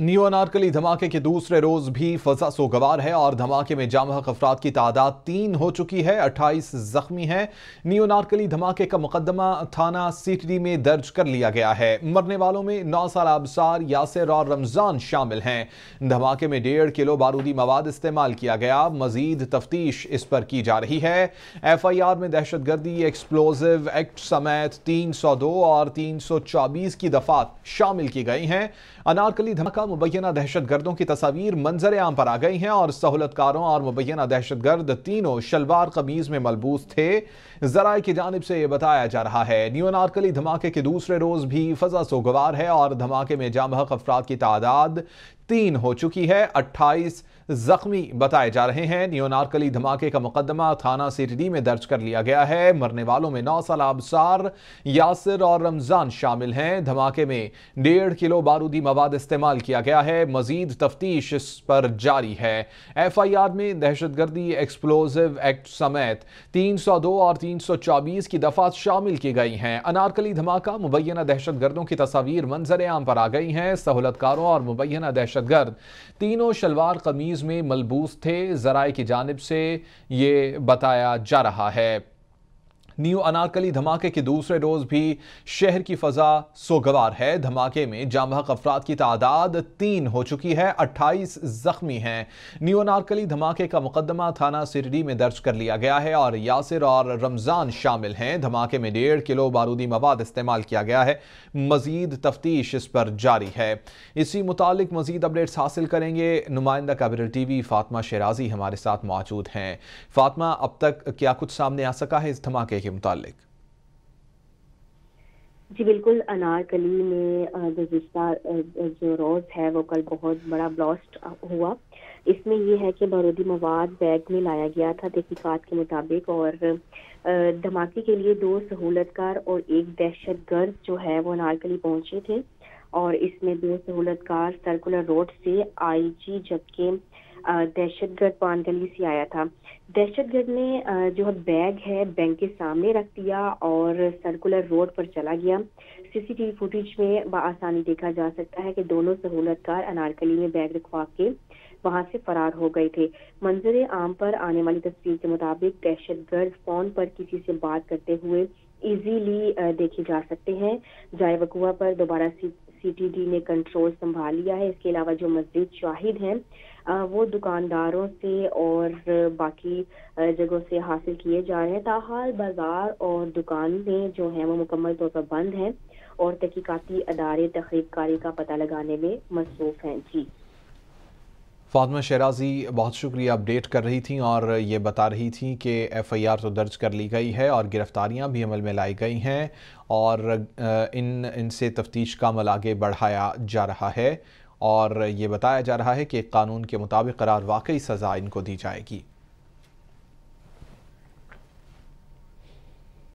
new Anarkali धमाके के दूसरे रोज भी फजा सोगवार है और धमाके में हक अफराद की तादाद तीन हो चुकी है अट्ठाईस जख्मी हैं न्यू अनारकली धमाके का मुकदमा थाना सीटडी में दर्ज कर लिया गया है मरने वालों में नौ साल आबसार यासिर और रमजान शामिल हैं धमाके में डेढ़ किलो बारूदी मवाद इस्तेमाल किया गया मजीद तफ्तीश इस पर की जा रही है एफ आई आर में दहशत गर्दी एक्सप्लोजिव एक्ट समेत तीन सौ दो और तीन सौ चौबीस की दफात शामिल की गई हैं अनारकली धमाका मुबैना दहशतगर्दों की तस्वीर मंजर आम पर आ गई हैं और सहूलतकारों और मुबैना दहशतगर्द तीनों शलवार कमीज में मलबूस थे जराये की जानब से यह बताया जा रहा है न्यू नारकली धमाके के दूसरे रोज भी फजा सोगवार है और धमाके में जामहक अफराद की तादाद तीन हो चुकी है अट्ठाईस जख्मी बताए जा रहे हैं नियोनार्कली धमाके का मुकदमा थाना सीटीडी में दर्ज कर लिया गया है मरने वालों में नौ साल आबसार यासिर और रमजान शामिल हैं धमाके में डेढ़ किलो बारूदी मवाद इस्तेमाल किया गया है मजीद तफ्तीश इस पर जारी है एफ आई आर में दहशतगर्दी एक्सप्लोजिव एक्ट समेत तीन सौ दो और तीन सौ चौबीस की दफा शामिल की गई हैं अनारकली धमाका मुबैना दहशतगर्दों की तस्वीर मंजर आम पर आ गई हैं सहूलतकारों और मुबैना दहशत गर्द तीनों शलवार कमीज़ में मलबूस थे जराए की जानब से ये बताया जा रहा है न्यू अनारकली धमाके के दूसरे रोज भी शहर की फजा सोगवार है धमाके में जामहक अफराद की तादाद तीन हो चुकी है अट्ठाईस जख्मी हैं न्यू अनारकली धमाके का मुकदमा थाना सिरडी में दर्ज कर लिया गया है और यासिर और रमजान शामिल हैं धमाके में डेढ़ किलो बारूदी मवाद इस्तेमाल किया गया है मजीद तफ्तीश इस पर जारी है इसी मुतालिक मजीद अपडेट्स हासिल करेंगे नुमाइंदा टी टीवी फातमा शराजी हमारे साथ मौजूद हैं फातमा अब तक क्या कुछ सामने आ सका है इस धमाके के मुतालिक जी बिल्कुल अनारकली में गुजशत जो रोज़ है वो कल बहुत बड़ा ब्लास्ट हुआ इसमें ये है कि बारूदी मवाद बैग में लाया गया था तहकीक़ात के मुताबिक और धमाके के लिए दो सहूलतकार और एक दहशत गर्द जो है वो अनारकली पहुंचे थे और इसमें दो सहूलतकार सर्कुलर रोड से आई जी जबकि दहशतगर्द पान गली से आया था दहशतगर्द ने जो बैग है बैंक के सामने रख दिया और सर्कुलर रोड पर चला गया सीसीटीवी फुटेज में आसानी देखा जा सकता है कि दोनों सहूलतकार अनारकली में बैग रखवा के वहां से फरार हो गए थे मंजरे आम पर आने वाली तस्वीर के मुताबिक दहशतगर्द फोन पर किसी से बात करते हुए इजीली देखे जा सकते हैं जाए वकुआ पर दोबारा सीटीडी ने कंट्रोल संभाल लिया है इसके अलावा जो मस्जिद शाहिद हैं वो दुकानदारों से और बाकी जगहों से हासिल किए जा रहे हैं ताहाल बाजार और दुकानें जो हैं वो मुकम्मल तौर पर बंद हैं और तहकीकती अदारे तकरीबकारी का पता लगाने में मसरूफ हैं जी फातमा शराजी बहुत शुक्रिया अपडेट कर रही थी और ये बता रही थी कि एफ़ आई आर तो दर्ज कर ली गई है और गिरफ़्तारियाँ भी अमल में लाई गई हैं और इन इनसे तफ्तीश का अमल आगे बढ़ाया जा रहा है और ये बताया जा रहा है कि कानून के मुताबिक करार वाकई सज़ा इनको दी जाएगी